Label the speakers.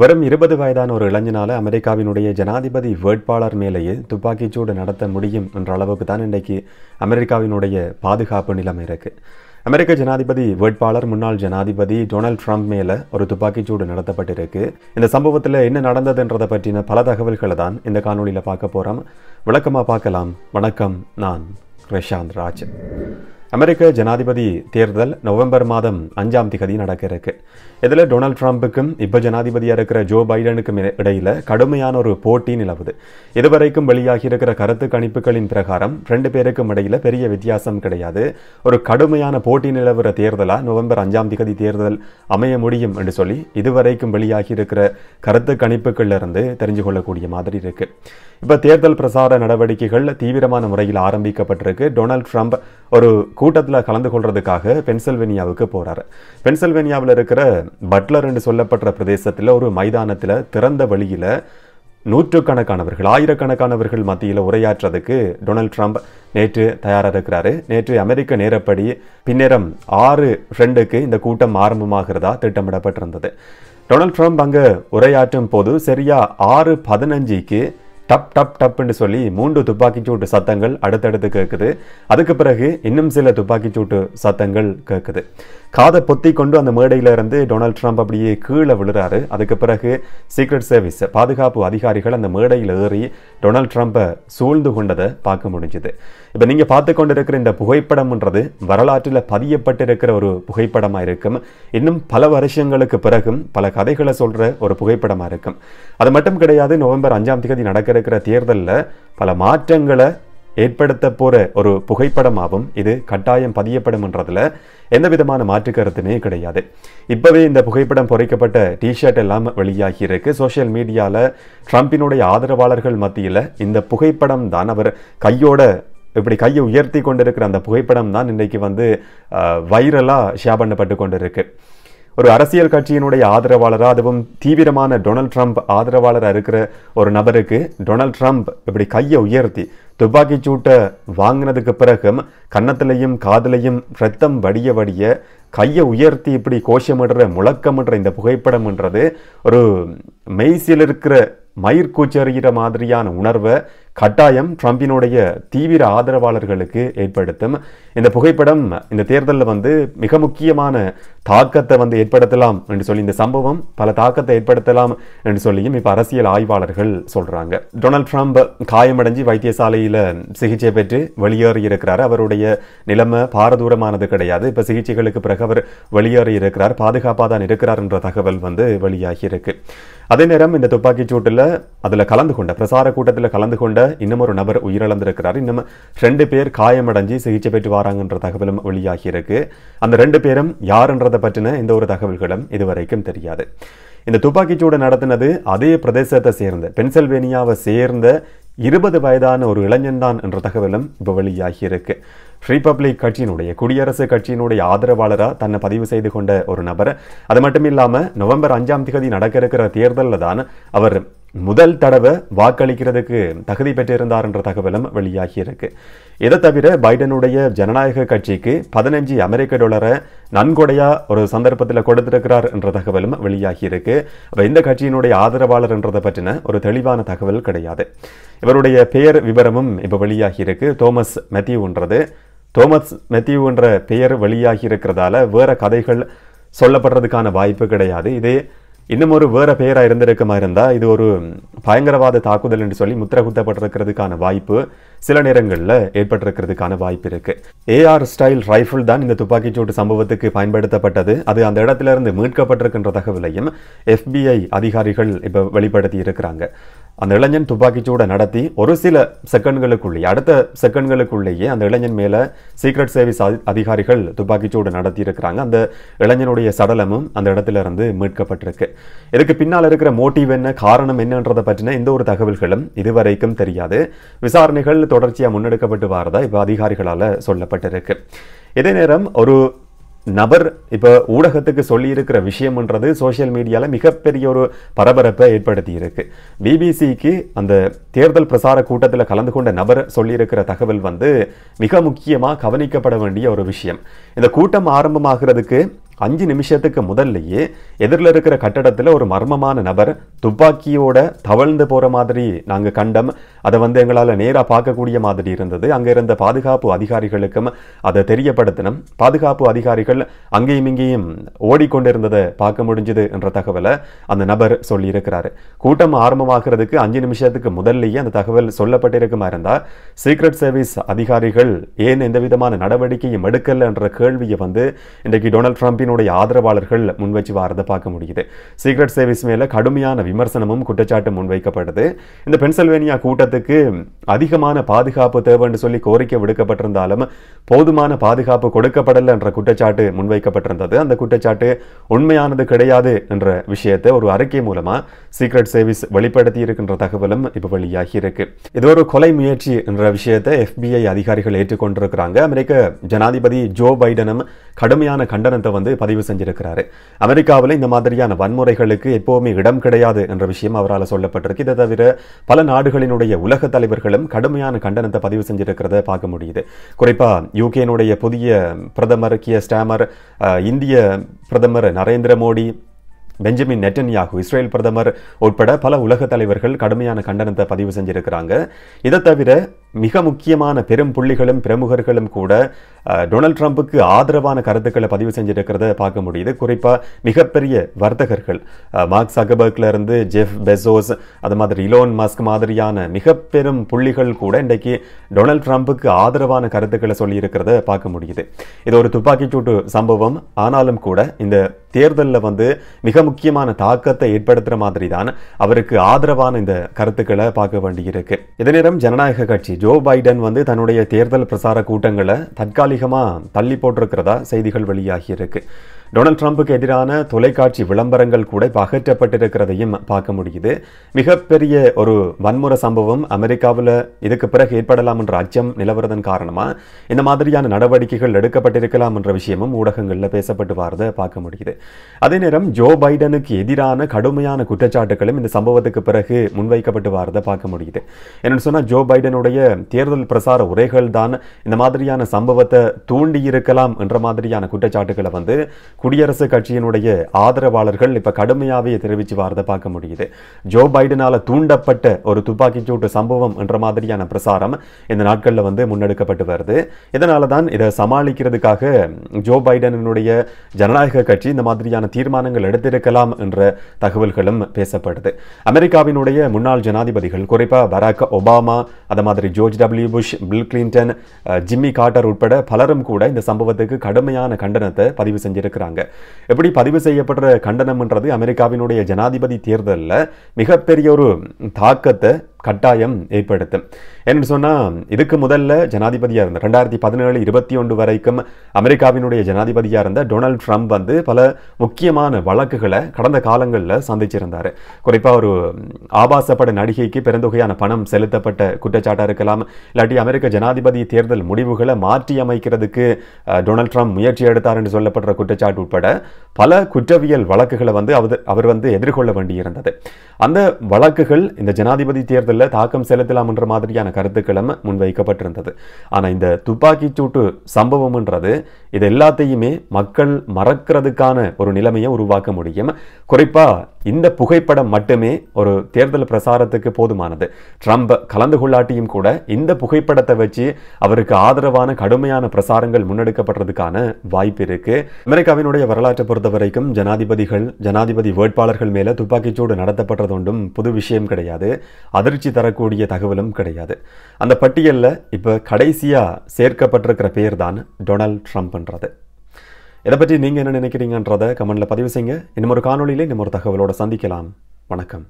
Speaker 1: வரும் இருபது வயதான ஒரு இளைஞனால அமெரிக்காவினுடைய ஜனாதிபதி வேட்பாளர் மேலேயே துப்பாக்கிச்சூடு நடத்த முடியும் என்ற அளவுக்கு தான் இன்றைக்கு அமெரிக்காவினுடைய பாதுகாப்பு நிலைமை இருக்குது அமெரிக்க ஜனாதிபதி வேட்பாளர் முன்னாள் ஜனாதிபதி டொனால்ட் ட்ரம்ப் மேலே ஒரு துப்பாக்கிச்சூடு நடத்தப்பட்டிருக்கு இந்த சம்பவத்தில் என்ன நடந்ததுன்றதை பற்றின பல தகவல்களை தான் இந்த காணொலியில் பார்க்க போகிறோம் விளக்கமாக பார்க்கலாம் வணக்கம் நான் பிரசாந்த் ராஜ் அமெரிக்க ஜனாதிபதி தேர்தல் நவம்பர் மாதம் அஞ்சாம் திகதி நடக்க இருக்கு இதில் டொனால்ட் ட்ரம்ப்புக்கும் இப்போ ஜனாதிபதியாக இருக்கிற ஜோ பைடனுக்கும் இடையில் கடுமையான ஒரு போட்டி நிலவுது இதுவரைக்கும் வெளியாகி இருக்கிற கருத்து கணிப்புகளின் பிரகாரம் ரெண்டு பேருக்கும் இடையில் பெரிய வித்தியாசம் கிடையாது ஒரு கடுமையான போட்டி நிலவுற தேர்தலாக நவம்பர் அஞ்சாம் திகதி தேர்தல் அமைய முடியும் என்று சொல்லி இதுவரைக்கும் வெளியாகி இருக்கிற கருத்து இருந்து தெரிஞ்சு கொள்ளக்கூடிய மாதிரி இருக்கு இப்போ தேர்தல் பிரசார நடவடிக்கைகள் தீவிரமான முறையில் ஆரம்பிக்கப்பட்டிருக்கு டொனால்ட் ட்ரம்ப் ஒரு கூட்டத்தில் கலந்து கொள்றதுக்காக பென்சில்வேனியாவுக்கு போகிறார் பென்சில்வேனியாவில் இருக்கிற பட்லர் என்று சொல்லப்படுற பிரதேசத்தில் ஒரு மைதானத்தில் திறந்த வழியில் நூற்றுக்கணக்கானவர்கள் ஆயிரக்கணக்கானவர்கள் மத்தியில் உரையாற்றுறதுக்கு டொனால்ட் ட்ரம்ப் நேற்று தயாராக இருக்கிறாரு நேற்று அமெரிக்க நேரப்படி பின்னேரம் ஆறு ஃப்ரெண்டுக்கு இந்த கூட்டம் ஆரம்பமாகிறதா திட்டமிடப்பட்டிருந்தது டொனால்ட் ட்ரம்ப் அங்கே உரையாற்றும் போது சரியாக ஆறு பதினஞ்சுக்கு டப் டப் டப்னு சொல்லி மூன்று துப்பாக்கி சூட்டு சத்தங்கள் அடுத்தடுத்து கேட்குது அதுக்கு பிறகு இன்னும் சில துப்பாக்கி சூட்டு சத்தங்கள் கேட்குது காதை பொத்தி கொண்டு அந்த மேடையில் இருந்து டொனால்ட் ட்ரம்ப் அப்படியே கீழே விழுறாரு அதுக்கு பிறகு சீக்ரெட் சர்வீஸ் பாதுகாப்பு அதிகாரிகள் அந்த மேடையில் ஏறி டொனால்ட் ட்ரம்ப்பை சூழ்ந்து கொண்டதை பார்க்க முடிஞ்சுது இப்போ நீங்கள் பார்த்து கொண்டிருக்கிற இந்த புகைப்படம்ன்றது வரலாற்றில் பதியப்பட்டிருக்கிற ஒரு புகைப்படமாக இருக்கும் இன்னும் பல வருஷங்களுக்கு பிறகும் பல கதைகளை சொல்கிற ஒரு புகைப்படமாக இருக்கும் அது மட்டும் கிடையாது நவம்பர் அஞ்சாம் தேதி நடக்க இருக்கிற தேர்தலில் பல மாற்றங்களை ஏற்படுத்த போகிற ஒரு புகைப்படமாகவும் இது கட்டாயம் பதியப்படும்ன்றதில் எந்த விதமான மாற்று கருத்துமே கிடையாது இப்போவே இந்த புகைப்படம் பொறிக்கப்பட்ட டிஷர்ட் எல்லாம் வெளியாகி இருக்கு சோஷியல் மீடியாவில் ட்ரம்பினுடைய ஆதரவாளர்கள் மத்தியில் இந்த புகைப்படம் தான் அவர் கையோட இப்படி கையை உயர்த்தி கொண்டிருக்கிற அந்த புகைப்படம் தான் இன்னைக்கு வந்து வைரலாக ஷேர் பண்ணப்பட்டு கொண்டிருக்கு ஒரு அரசியல் கட்சியினுடைய ஆதரவாளராக அதுவும் தீவிரமான டொனால்ட் ட்ரம்ப் ஆதரவாளராக இருக்கிற ஒரு நபருக்கு டொனால்ட் ட்ரம்ப் இப்படி கையை உயர்த்தி துப்பாக்கி சூட்டை வாங்கினதுக்கு பிறகும் கன்னத்திலையும் காதலையும் ரத்தம் வடிய வடிய கையை உயர்த்தி இப்படி கோஷமிடுற முழக்கமிடுற இந்த புகைப்படம்ன்றது ஒரு மெய்சில் இருக்கிற மயிர்கூச்சறிகிற மாதிரியான உணர்வை கட்டாயம் ட்ரம்பினுடைய தீவிர ஆதரவாளர்களுக்கு ஏற்படுத்தும் இந்த புகைப்படம் இந்த தேர்தலில் வந்து மிக முக்கியமான தாக்கத்தை வந்து ஏற்படுத்தலாம் என்று சொல்லி இந்த சம்பவம் பல தாக்கத்தை ஏற்படுத்தலாம் என்று சொல்லியும் இப்போ அரசியல் ஆய்வாளர்கள் சொல்கிறாங்க டொனால்ட் ட்ரம்ப் காயமடைஞ்சு வைத்தியசாலையில் சிகிச்சை பெற்று வெளியேறி இருக்கிறார் அவருடைய நிலைமை பாரதூரமானது கிடையாது இப்போ சிகிச்சைகளுக்கு பிறகு அவர் வெளியேறி இருக்கிறார் பாதுகாப்பாக தான் இருக்கிறார் என்ற தகவல் வந்து வெளியாகி இருக்கு அதே நேரம் இந்த துப்பாக்கிச் சூட்டில் அதில் கலந்து கொண்ட பிரசார கூட்டத்தில் கலந்து கொண்ட உட்பட இன்னும் ஒரு நபர் உயிரிழந்திருக்கிறார் இன்னும் ரெண்டு பேர் காயமடைஞ்சு சிகிச்சை பெற்று வராங்கன்ற தகவலும் வெளியாகி அந்த ரெண்டு பேரும் யாருன்றதை பற்றின எந்த ஒரு தகவல்களும் இதுவரைக்கும் தெரியாது இந்த துப்பாக்கிச்சூடு நடத்தினது அதே பிரதேசத்தை சேர்ந்த பென்சில்வேனியாவை சேர்ந்த இருபது வயதான ஒரு இளைஞன் தான் என்ற தகவலும் இப்போ இருக்கு ரிபப்ளிக் கட்சியினுடைய குடியரசு கட்சியினுடைய ஆதரவாளராக தன்னை பதிவு செய்து கொண்ட ஒரு நபர் அது மட்டும் இல்லாமல் நவம்பர் அஞ்சாம் தேதி நடக்க இருக்கிற தேர்தலில் தான் அவர் முதல் தடவை வாக்களிக்கிறதுக்கு தகுதி பெற்றிருந்தார் என்ற தகவலும் வெளியாகி இருக்கு இதை தவிர பைடனுடைய ஜனநாயக கட்சிக்கு பதினஞ்சு அமெரிக்க டாலரை நன்கொடையா ஒரு சந்தர்ப்பத்தில் கொடுத்திருக்கிறார் என்ற தகவலும் வெளியாகி இருக்கு அப்போ இந்த கட்சியினுடைய ஆதரவாளர் என்றதை பற்றின ஒரு தெளிவான தகவல் கிடையாது இவருடைய பெயர் விவரமும் இப்போ வெளியாகி இருக்கு தோமஸ் மெத்தியூன்றது தோமஸ் மெத்தியூன்ற பெயர் வெளியாகி இருக்கிறதால வேற கதைகள் சொல்லப்படுறதுக்கான வாய்ப்பு கிடையாது இதே இன்னும் ஒரு வேறு பெயராக இருந்திருக்குமா இருந்தால் இது ஒரு பயங்கரவாத தாக்குதல் என்று சொல்லி முத்திர குத்தப்பட்டிருக்கிறதுக்கான வாய்ப்பு சில நேரங்களில் ஏற்பட்டிருக்கிறதுக்கான வாய்ப்பு இருக்குது ஏஆர் ஸ்டைல் ரைஃபிள் தான் இந்த துப்பாக்கிச்சூட்டு சம்பவத்துக்கு பயன்படுத்தப்பட்டது அது அந்த இடத்திலிருந்து மீட்கப்பட்டிருக்கின்ற தகவலையும் எஃபிஐ அதிகாரிகள் இப்போ வெளிப்படுத்தி இருக்கிறாங்க அந்த இளைஞன் துப்பாக்கிச்சூடை நடத்தி ஒரு சில செகண்ட்களுக்குள்ளேயே அடுத்த செகண்ட்களுக்குள்ளேயே அந்த இளைஞன் மேலே சீக்ரெட் சர்வீஸ் அதிகாரிகள் துப்பாக்கிச்சூடு இருக்கிறாங்க அந்த இளைஞனுடைய சடலமும் அந்த இடத்துல இருந்து மீட்கப்பட்டிருக்கு இதுக்கு பின்னால் இருக்கிற மோட்டிவ் என்ன காரணம் என்னன்றதை பற்றின எந்த ஒரு தகவல்களும் இதுவரைக்கும் தெரியாது விசாரணைகள் தொடர்ச்சியாக முன்னெடுக்கப்பட்டு வாரதா இப்போ அதிகாரிகளால் சொல்லப்பட்டிருக்கு இதே நேரம் ஒரு நபர் இப்போ ஊடகத்துக்கு சொல்லியிருக்கிற விஷயம்ன்றது சோசியல் மீடியாவில் மிகப்பெரிய ஒரு பரபரப்பை ஏற்படுத்தி இருக்கு பிபிசிக்கு அந்த தேர்தல் பிரசார கூட்டத்தில் கலந்து கொண்ட நபர் சொல்லியிருக்கிற தகவல் வந்து மிக முக்கியமாக கவனிக்கப்பட வேண்டிய ஒரு விஷயம் இந்த கூட்டம் ஆரம்பமாகிறதுக்கு அஞ்சு நிமிஷத்துக்கு முதல்லையே எதிரில் இருக்கிற கட்டடத்தில் ஒரு மர்மமான நபர் துப்பாக்கியோட தவழ்ந்து போகிற மாதிரி நாங்கள் கண்டம் அதை வந்து எங்களால் நேராக பார்க்கக்கூடிய மாதிரி இருந்தது அங்கே இருந்த பாதுகாப்பு அதிகாரிகளுக்கும் அதை தெரியப்படுத்தினோம் பாதுகாப்பு அதிகாரிகள் அங்கேயும் இங்கேயும் ஓடிக்கொண்டிருந்ததை பார்க்க முடிஞ்சது என்ற தகவலை அந்த நபர் சொல்லியிருக்கிறாரு கூட்டம் ஆரம்பமாகிறதுக்கு அஞ்சு நிமிஷத்துக்கு முதல்லையே அந்த தகவல் சொல்லப்பட்டிருக்குமா இருந்தால் சீக்ரெட் சர்வீஸ் அதிகாரிகள் ஏன் எந்த விதமான நடவடிக்கையும் எடுக்கலை என்ற கேள்வியை வந்து இன்றைக்கு டொனால்ட் ட்ரம்பின் கட்சியினுடைய ஆதரவாளர்கள் முன்வச்சு வாரதை பார்க்க முடியுது சீக்ரெட் சர்வீஸ் மேல கடுமையான விமர்சனமும் குற்றச்சாட்டும் முன்வைக்கப்படுது இந்த பென்சில்வேனியா கூட்டத்துக்கு அதிகமான பாதுகாப்பு தேவைன்னு சொல்லி கோரிக்கை விடுக்கப்பட்டிருந்தாலும் போதுமான பாதுகாப்பு கொடுக்கப்படல என்ற குற்றச்சாட்டு முன்வைக்கப்பட்டிருந்தது அந்த குற்றச்சாட்டு உண்மையானது கிடையாது என்ற விஷயத்தை ஒரு அறிக்கை மூலமா சீக்ரெட் சர்வீஸ் வெளிப்படுத்தி இருக்கின்ற தகவலும் இப்போ வெளியாகி இருக்கு இது ஒரு கொலை முயற்சி என்ற விஷயத்தை எஃபிஐ அதிகாரிகள் ஏற்றுக்கொண்டிருக்கிறாங்க அமெரிக்க ஜனாதிபதி ஜோ பைடனும் கடுமையான கண்டனத்தை வந்து பதிவு செஞ்சிருக்கிறாரு அமெரிக்காவில் இந்த மாதிரியான வன்முறைகளுக்கு எப்போவுமே இடம் கிடையாது என்ற விஷயம் அவரால் சொல்லப்பட்டிருக்கு இதை தவிர பல நாடுகளினுடைய உலக தலைவர்களும் கடுமையான கண்டனத்தை பதிவு செஞ்சிருக்கிறத பார்க்க முடியுது குறிப்பாக யூகேனுடைய புதிய பிரதமர் கிய ஸ்டாமர் இந்திய பிரதமர் Narendra Modi Benjamin Netanyahu Israel பிரதமர் உட்பட பல உலக தலைவர்கள் கடுமையான கண்டனத்தை பதிவு செஞ்சிருக்கிறாங்க இதை தவிர மிக முக்கியமான பெரும் புள்ளிகளும் பிரமுகர்களும் கூட டொனால்ட் ட்ரம்ப்புக்கு ஆதரவான கருத்துக்களை பதிவு செஞ்சுருக்கிறத பார்க்க முடியுது குறிப்பாக மிகப்பெரிய வர்த்தகர்கள் மார்க் இருந்து ஜெஃப் பெசோஸ் அது மாதிரி இலோன் மாஸ்க் மாதிரியான மிக பெரும் புள்ளிகள் கூட இன்றைக்கு டொனால்ட் ட்ரம்ப்புக்கு ஆதரவான கருத்துக்களை சொல்லியிருக்கிறத பார்க்க முடியுது இது ஒரு துப்பாக்கிச்சூட்டு சம்பவம் ஆனாலும் கூட இந்த தேர்தலில் வந்து மிக முக்கியமான தாக்கத்தை ஏற்படுத்துகிற மாதிரி தான் அவருக்கு ஆதரவான இந்த கருத்துக்களை பார்க்க வேண்டியிருக்கு இதே நேரம் ஜனநாயக கட்சி ஜோ பைடன் வந்து தன்னுடைய தேர்தல் பிரசார கூட்டங்களை தற்காலிகமாக தள்ளி போட்டிருக்கிறதா செய்திகள் வெளியாகியிருக்கு டொனால்ட் ட்ரம்ப்புக்கு எதிரான தொலைக்காட்சி விளம்பரங்கள் கூட பகற்றப்பட்டிருக்கிறதையும் பார்க்க முடியுது மிகப்பெரிய ஒரு வன்முறை சம்பவம் அமெரிக்காவில் இதுக்கு பிறகு ஏற்படலாம் என்ற அச்சம் நிலவுறதன் காரணமாக இந்த மாதிரியான நடவடிக்கைகள் எடுக்கப்பட்டிருக்கலாம் என்ற விஷயமும் ஊடகங்களில் பேசப்பட்டு வரதை பார்க்க முடியுது அதே நேரம் ஜோ பைடனுக்கு எதிரான கடுமையான குற்றச்சாட்டுகளும் இந்த சம்பவத்துக்கு பிறகு முன்வைக்கப்பட்டு வரதை பார்க்க முடியுது என்னென்னு சொன்னால் ஜோ பைடனுடைய தேர்தல் பிரசார உரைகள் தான் இந்த மாதிரியான சம்பவத்தை தூண்டியிருக்கலாம் என்ற மாதிரியான குற்றச்சாட்டுகளை வந்து குடியரசு கட்சியினுடைய ஆதரவாளர்கள் இப்போ கடுமையாகவே தெரிவித்து வரதை பார்க்க முடியுது ஜோ பைடனால் தூண்டப்பட்ட ஒரு துப்பாக்கிச்சூட்டு சம்பவம் என்ற மாதிரியான பிரசாரம் இந்த நாட்களில் வந்து முன்னெடுக்கப்பட்டு வருது இதனால தான் இதை சமாளிக்கிறதுக்காக ஜோ பைடனினுடைய ஜனநாயக கட்சி இந்த மாதிரியான தீர்மானங்கள் எடுத்திருக்கலாம் என்ற தகவல்களும் பேசப்படுது அமெரிக்காவினுடைய முன்னாள் ஜனாதிபதிகள் குறிப்பாக பராக் ஒபாமா அதை மாதிரி George W Bush Bill Clinton Jimmy Carter உட்பட பலரும் கூட இந்த சம்பவத்துக்கு கடுமையான கண்டனத்தை பதிவு செஞ்சிருக்கிறாங்க சொல்கிறாங்க எப்படி பதிவு செய்யப்படுற கண்டனம்ன்றது அமெரிக்காவினுடைய ஜனாதிபதி தேர்தலில் மிகப்பெரிய ஒரு தாக்கத்தை கட்டாயம் ஏற்படுத்தும் என்று சொன்னால் இதுக்கு முதல்ல ஜனாதிபதியாக இருந்த ரெண்டாயிரத்தி பதினேழு இருபத்தி ஒன்று வரைக்கும் அமெரிக்காவினுடைய ஜனாதிபதியாக இருந்த டொனால்ட் ட்ரம்ப் வந்து பல முக்கியமான வழக்குகளை கடந்த காலங்களில் சந்திச்சிருந்தார் குறிப்பாக ஒரு ஆபாசப்பட நடிகைக்கு பெருந்தொகையான பணம் செலுத்தப்பட்ட குற்றச்சாட்டாக இருக்கலாம் இல்லாட்டி அமெரிக்க ஜனாதிபதி தேர்தல் முடிவுகளை மாற்றி அமைக்கிறதுக்கு டொனால்ட் ட்ரம்ப் முயற்சி எடுத்தார் என்று சொல்லப்படுற குற்றச்சாட்டு உட்பட பல குற்றவியல் வழக்குகளை வந்து அவர் அவர் வந்து எதிர்கொள்ள வேண்டியிருந்தது அந்த வழக்குகள் இந்த ஜனாதிபதி தேர்தல் விஷயத்தில் தாக்கம் செலுத்தலாம்ன்ற மாதிரியான கருத்துக்களும் முன்வைக்கப்பட்டிருந்தது ஆனால் இந்த துப்பாக்கி சூட்டு சம்பவம்ன்றது இது எல்லாத்தையுமே மக்கள் மறக்கிறதுக்கான ஒரு நிலைமையை உருவாக்க முடியும் குறிப்பாக இந்த புகைப்படம் மட்டுமே ஒரு தேர்தல் பிரசாரத்துக்கு போதுமானது ட்ரம்ப் கலந்து கொள்ளாட்டியும் கூட இந்த புகைப்படத்தை வச்சு அவருக்கு ஆதரவான கடுமையான பிரசாரங்கள் முன்னெடுக்கப்பட்டதுக்கான வாய்ப்பு இருக்கு அமெரிக்காவினுடைய வரலாற்றை பொறுத்த வரைக்கும் ஜனாதிபதிகள் ஜனாதிபதி வேட்பாளர்கள் மேல துப்பாக்கிச்சூடு நடத்தப்பட்டது ஒன்றும் புது விஷயம் கிடையாது அதிர்ச்சி தரக்கூடிய தகவலும் கிடையாது அந்த பட்டியலில் இப்போ கடைசியாக சேர்க்கப்பட்டிருக்கிற பேர் தான் டொனால்ட் ட்ரம்ப்ன்றது இதை பற்றி நீங்கள் என்ன நினைக்கிறீங்கன்றதை கமெண்டில் பதிவு செய்யுங்க இன்னும் ஒரு காணொலியில் இன்னும் ஒரு தகவலோடு சந்திக்கலாம் வணக்கம்